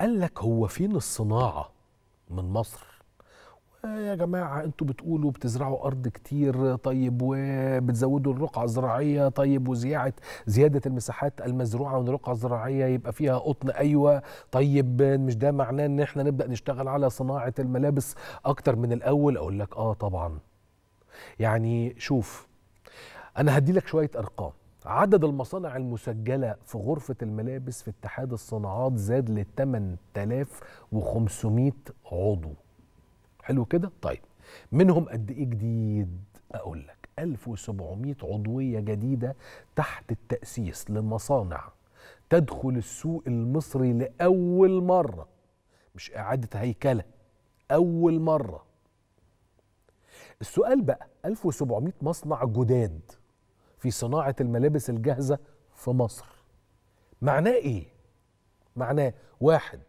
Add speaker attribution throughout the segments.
Speaker 1: قال لك هو فين الصناعه من مصر آه يا جماعة انتوا بتقولوا بتزرعوا أرض كتير طيب وبتزودوا الرقعة الزراعية طيب وزيادة زيادة المساحات المزروعة من الرقعة الزراعية يبقى فيها قطن أيوة طيب مش ده معناه إن احنا نبدأ نشتغل على صناعة الملابس أكتر من الأول أقول لك آه طبعا يعني شوف أنا هدي لك شوية أرقام عدد المصانع المسجلة في غرفة الملابس في اتحاد الصناعات زاد ل 8500 عضو حلو كده؟ طيب منهم قد إيه جديد؟ أقول لك 1700 عضوية جديدة تحت التأسيس لمصانع تدخل السوق المصري لأول مرة مش إعادة هيكلة أول مرة السؤال بقى 1700 مصنع جداد في صناعة الملابس الجاهزة في مصر معناه إيه؟ معناه واحد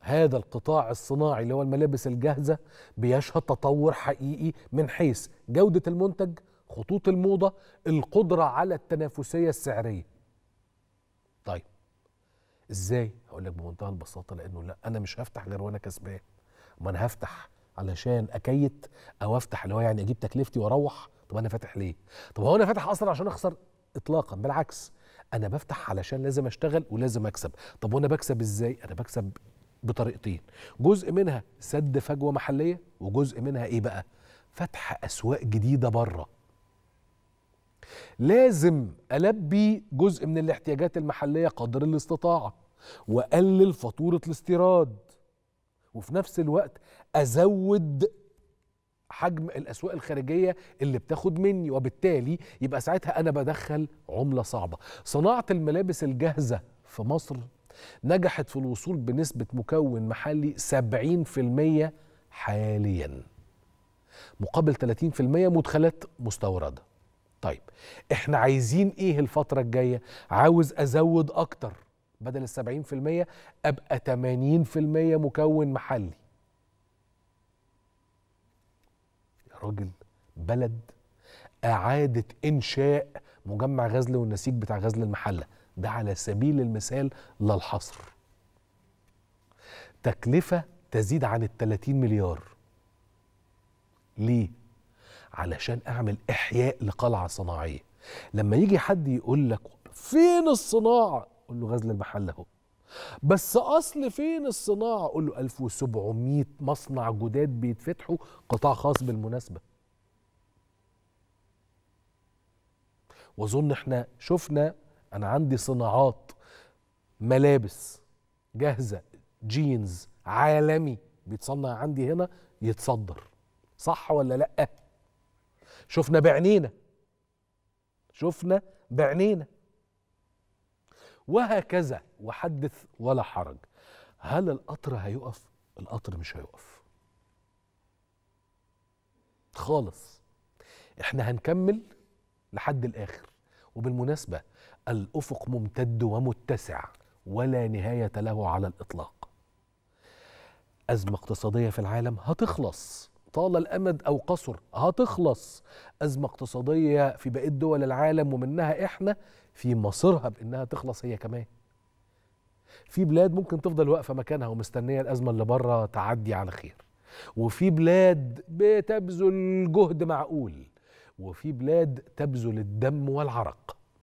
Speaker 1: هذا القطاع الصناعي اللي هو الملابس الجاهزة بيشهد تطور حقيقي من حيث جودة المنتج خطوط الموضة القدرة على التنافسية السعرية طيب ازاي هقول لك بمنتهى البساطة لانه لا انا مش هفتح غير وانا كسبان ما انا هفتح علشان اكيت او افتح اللي هو يعني اجيب تكلفتي واروح طب انا فاتح ليه طب هو انا فاتح اصلا عشان اخسر اطلاقا بالعكس انا بفتح علشان لازم اشتغل ولازم اكسب طب وانا بكسب ازاي انا بكسب بطريقتين جزء منها سد فجوه محليه وجزء منها ايه بقى فتح اسواق جديده بره لازم البي جزء من الاحتياجات المحليه قدر الاستطاعه واقلل فاتوره الاستيراد وفي نفس الوقت ازود حجم الاسواق الخارجيه اللي بتاخد مني وبالتالي يبقى ساعتها انا بدخل عمله صعبه صناعه الملابس الجاهزه في مصر نجحت في الوصول بنسبه مكون محلي 70% حاليا مقابل 30% مدخلات مستورده طيب احنا عايزين ايه الفتره الجايه عاوز ازود اكتر بدل ال 70% ابقى 80% مكون محلي يا راجل بلد اعاده انشاء مجمع غزل والنسيج بتاع غزل المحله ده على سبيل المثال لا الحصر تكلفه تزيد عن ال 30 مليار ليه علشان اعمل احياء لقلعه صناعيه لما يجي حد يقول لك فين الصناعه قول له غزل المحله اهو بس اصل فين الصناعه اقول له 1700 مصنع جداد بيتفتحوا قطاع خاص بالمناسبه واظن احنا شفنا انا عندي صناعات ملابس جاهزه جينز عالمي بيتصنع عندي هنا يتصدر صح ولا لا شفنا بعنينا شفنا بعنينا وهكذا وحدث ولا حرج هل القطر هيقف القطر مش هيقف خالص احنا هنكمل لحد الاخر وبالمناسبه الافق ممتد ومتسع ولا نهايه له على الاطلاق ازمه اقتصاديه في العالم هتخلص طال الامد او قصر هتخلص ازمه اقتصاديه في بقيه دول العالم ومنها احنا في مصيرها بانها تخلص هي كمان في بلاد ممكن تفضل واقفه مكانها ومستنيه الازمه اللي بره تعدي على خير وفي بلاد بتبذل جهد معقول وفي بلاد تبذل الدم والعرق